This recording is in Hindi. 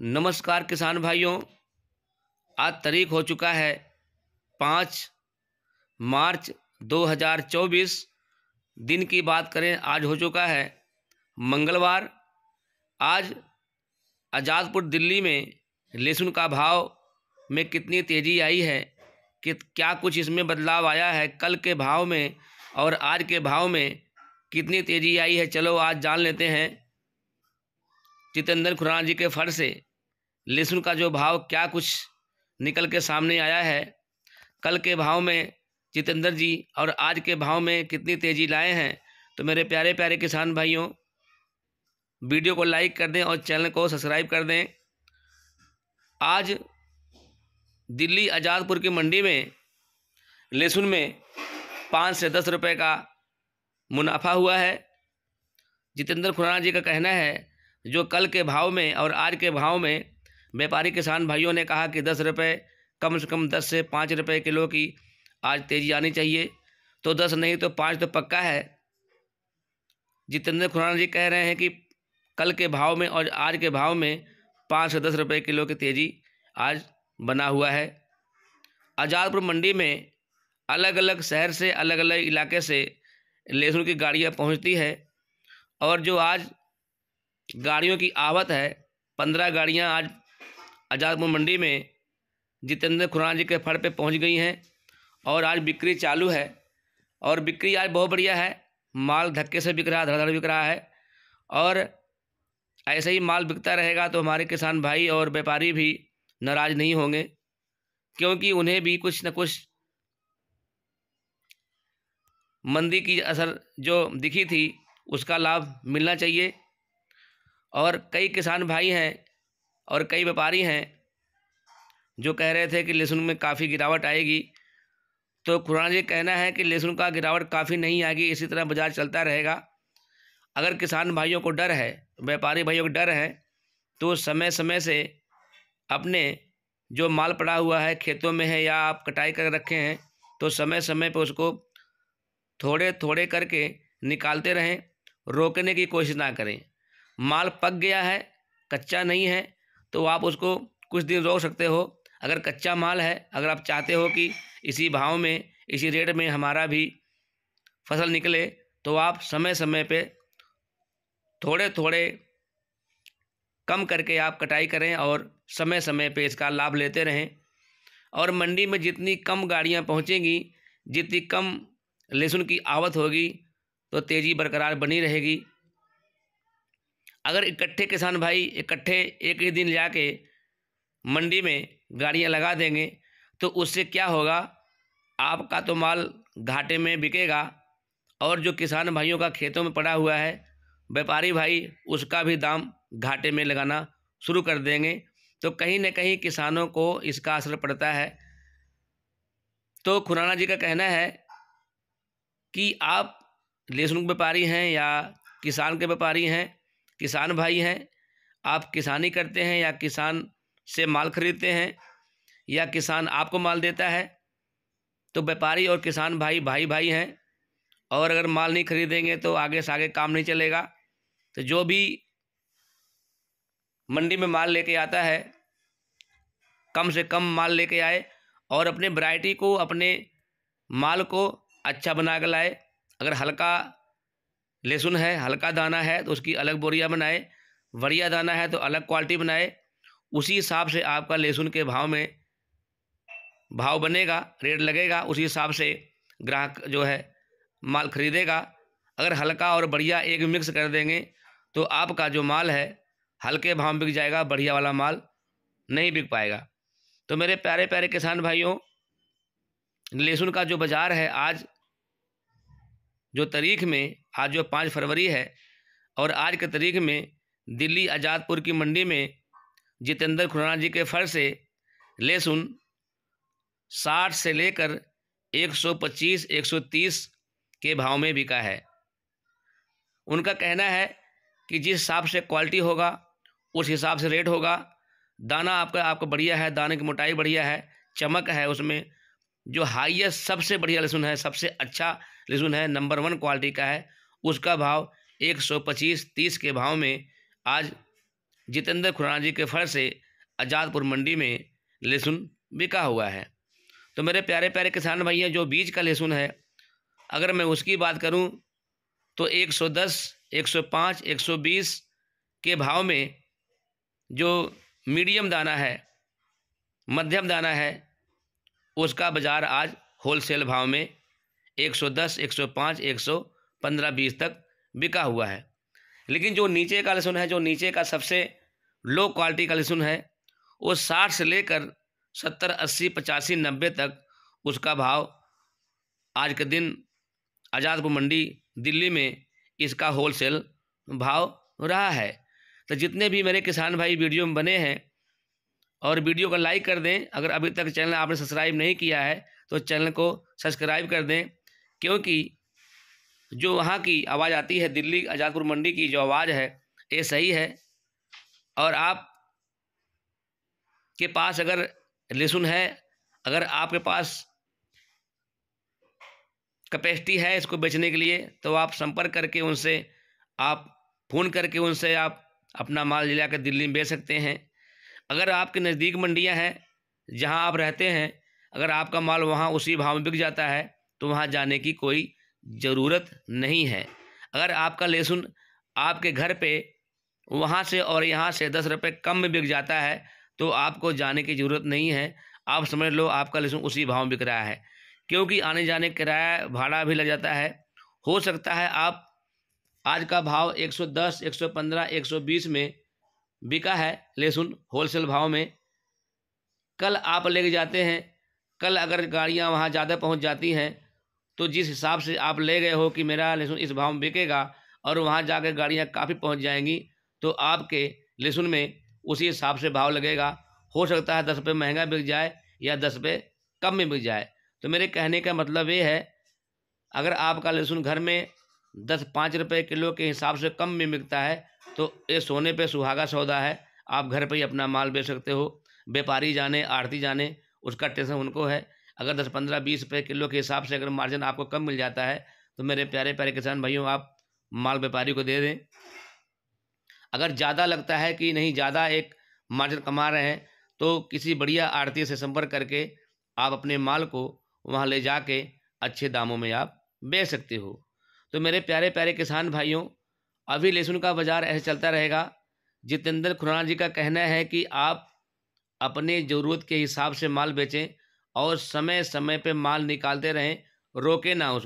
नमस्कार किसान भाइयों आज तारीख हो चुका है पाँच मार्च 2024 दिन की बात करें आज हो चुका है मंगलवार आज आज़ादपुर दिल्ली में लहसुन का भाव में कितनी तेज़ी आई है कि क्या कुछ इसमें बदलाव आया है कल के भाव में और आज के भाव में कितनी तेज़ी आई है चलो आज जान लेते हैं जितेंद्र खुराना जी के फर से लहसुन का जो भाव क्या कुछ निकल के सामने आया है कल के भाव में जितेंद्र जी और आज के भाव में कितनी तेज़ी लाए हैं तो मेरे प्यारे प्यारे किसान भाइयों वीडियो को लाइक कर दें और चैनल को सब्सक्राइब कर दें आज दिल्ली आज़ादपुर की मंडी में लहसुन में पाँच से दस रुपए का मुनाफा हुआ है जितेंद्र खुराना जी का कहना है जो कल के भाव में और आज के भाव में व्यापारी किसान भाइयों ने कहा कि दस रुपये कम से कम दस से पाँच रुपये किलो की आज तेज़ी आनी चाहिए तो दस नहीं तो पाँच तो पक्का है जितेंद्र खुराना जी कह रहे हैं कि कल के भाव में और आज के भाव में पाँच से दस रुपये किलो की तेज़ी आज बना हुआ है आज़ादपुर मंडी में अलग अलग शहर से अलग अलग इलाके से लहसुन की गाड़ियाँ पहुँचती है और जो आज गाड़ियों की आवत है पंद्रह गाड़ियाँ आज आज़ादपुर मंडी में जितेंद्र खुराना जी के फड़ पे पहुंच गई हैं और आज बिक्री चालू है और बिक्री आज बहुत बढ़िया है माल धक्के से बिक रहा है धड़ाधड़ बिक रहा है और ऐसे ही माल बिकता रहेगा तो हमारे किसान भाई और व्यापारी भी नाराज नहीं होंगे क्योंकि उन्हें भी कुछ न कुछ मंदी की असर जो दिखी थी उसका लाभ मिलना चाहिए और कई किसान भाई हैं और कई व्यापारी हैं जो कह रहे थे कि लहसुन में काफ़ी गिरावट आएगी तो खुराना जी कहना है कि लहसुन का गिरावट काफ़ी नहीं आएगी इसी तरह बाजार चलता रहेगा अगर किसान भाइयों को डर है व्यापारी भाइयों को डर है तो समय समय से अपने जो माल पड़ा हुआ है खेतों में है या आप कटाई कर रखे हैं तो समय समय पर उसको थोड़े थोड़े करके निकालते रहें रोकने की कोशिश ना करें माल पक गया है कच्चा नहीं है तो आप उसको कुछ दिन रोक सकते हो अगर कच्चा माल है अगर आप चाहते हो कि इसी भाव में इसी रेट में हमारा भी फसल निकले तो आप समय समय पे थोड़े थोड़े कम करके आप कटाई करें और समय समय पे इसका लाभ लेते रहें और मंडी में जितनी कम गाड़ियां पहुंचेंगी जितनी कम लहसुन की आवत होगी तो तेज़ी बरकरार बनी रहेगी अगर इकट्ठे किसान भाई इकट्ठे एक ही दिन जाके मंडी में गाड़ियाँ लगा देंगे तो उससे क्या होगा आपका तो माल घाटे में बिकेगा और जो किसान भाइयों का खेतों में पड़ा हुआ है व्यापारी भाई उसका भी दाम घाटे में लगाना शुरू कर देंगे तो कहीं ना कहीं किसानों को इसका असर पड़ता है तो खुराना जी का कहना है कि आप लहसुन के व्यापारी हैं या किसान के व्यापारी हैं किसान भाई हैं आप किसानी करते हैं या किसान से माल खरीदते हैं या किसान आपको माल देता है तो व्यापारी और किसान भाई भाई भाई हैं और अगर माल नहीं खरीदेंगे तो आगे से आगे काम नहीं चलेगा तो जो भी मंडी में माल लेके आता है कम से कम माल लेके आए और अपने वैरायटी को अपने माल को अच्छा बना के लाए अगर हल्का लहसुन है हल्का दाना है तो उसकी अलग बोरिया बनाए वरिया दाना है तो अलग क्वालिटी बनाए उसी हिसाब से आपका लहसुन के भाव में भाव बनेगा रेट लगेगा उसी हिसाब से ग्राहक जो है माल खरीदेगा अगर हल्का और बढ़िया एक मिक्स कर देंगे तो आपका जो माल है हल्के भाव में बिक जाएगा बढ़िया वाला माल नहीं बिक पाएगा तो मेरे प्यारे प्यारे किसान भाइयों लहसुन का जो बाज़ार है आज जो तारीख़ में आज जो पाँच फरवरी है और आज के तारीख़ में दिल्ली आज़ादपुर की मंडी में जितेंद्र खुराना जी के फर से लहसुन साठ से लेकर एक एक सौ पच्चीस सौ तीस के भाव में बिका है उनका कहना है कि जिस हिसाब से क्वालिटी होगा उस हिसाब से रेट होगा दाना आपका आपका बढ़िया है दाने की मोटाई बढ़िया है चमक है उसमें जो हाईएस्ट सबसे बढ़िया लहसुन है सबसे अच्छा लहसुन है नंबर वन क्वालिटी का है उसका भाव एक सौ पच्चीस तीस के भाव में आज जितेंद्र खुराना जी के फर से आज़ादपुर मंडी में लहसुन बिका हुआ है तो मेरे प्यारे प्यारे किसान भाइयों जो बीज का लहसुन है अगर मैं उसकी बात करूं तो 110, 105, 120 के भाव में जो मीडियम दाना है मध्यम दाना है उसका बाज़ार आज होलसेल भाव में 110, 105, 115, 20 तक बिका हुआ है लेकिन जो नीचे का लहसुन है जो नीचे का सबसे लो क्वालिटी का लहसुन है वो साठ से लेकर सत्तर अस्सी पचासी नब्बे तक उसका भाव आज के दिन आज़ादपुर मंडी दिल्ली में इसका होलसेल भाव रहा है तो जितने भी मेरे किसान भाई वीडियो में बने हैं और वीडियो को लाइक कर दें अगर अभी तक चैनल आपने सब्सक्राइब नहीं किया है तो चैनल को सब्सक्राइब कर दें क्योंकि जो वहाँ की आवाज़ आती है दिल्ली आज़ादपुर मंडी की जो आवाज़ है ये सही है और आप के पास अगर लहसुन है अगर आपके पास कैपेसिटी है इसको बेचने के लिए तो आप संपर्क करके उनसे आप फ़ोन करके उनसे आप अपना माल ले जाकर दिल्ली में बेच सकते हैं अगर आपके नज़दीक मंडियाँ हैं जहाँ आप रहते हैं अगर आपका माल वहाँ उसी भाव में बिक जाता है तो वहाँ जाने की कोई ज़रूरत नहीं है अगर आपका लहसुन आपके घर पे वहाँ से और यहाँ से दस रुपये कम में बिक जाता है तो आपको जाने की ज़रूरत नहीं है आप समझ लो आपका लहसुन उसी भाव में बिक रहा है क्योंकि आने जाने किराया भाड़ा भी लग जाता है हो सकता है आप आज का भाव 110, 115, 120 में बिका है लहसुन होलसेल भाव में कल आप लेके जाते हैं कल अगर गाड़ियाँ वहाँ ज़्यादा पहुँच जाती हैं तो जिस हिसाब से आप ले गए हो कि मेरा लहसुन इस भाव में बिकेगा और वहाँ जाकर गाड़ियाँ काफ़ी पहुँच जाएंगी तो आपके लहसुन में उसी हिसाब से भाव लगेगा हो सकता है दस रुपये महंगा बिक जाए या दस रुपये कम में बिक जाए तो मेरे कहने का मतलब ये है अगर आपका लहसुन घर में दस पाँच रुपये किलो के हिसाब से कम में मिलता है तो ये सोने पे सुहागा सौदा है आप घर पे ही अपना माल बेच सकते हो व्यापारी जाने आड़ती जाने उसका टेंशन उनको है अगर दस पंद्रह बीस रुपये किलो के हिसाब से अगर मार्जिन आपको कम मिल जाता है तो मेरे प्यारे प्यारे किसान भाइयों आप माल व्यापारी को दे दें अगर ज़्यादा लगता है कि नहीं ज़्यादा एक मार्जिन कमा रहे हैं तो किसी बढ़िया आड़ती से संपर्क करके आप अपने माल को वहाँ ले जाके अच्छे दामों में आप बेच सकते हो तो मेरे प्यारे प्यारे किसान भाइयों अभी लहसुन का बाज़ार ऐसे चलता रहेगा जितेंद्र खुराना जी का कहना है कि आप अपनी ज़रूरत के हिसाब से माल बेचें और समय समय पे माल निकालते रहें रोके ना उस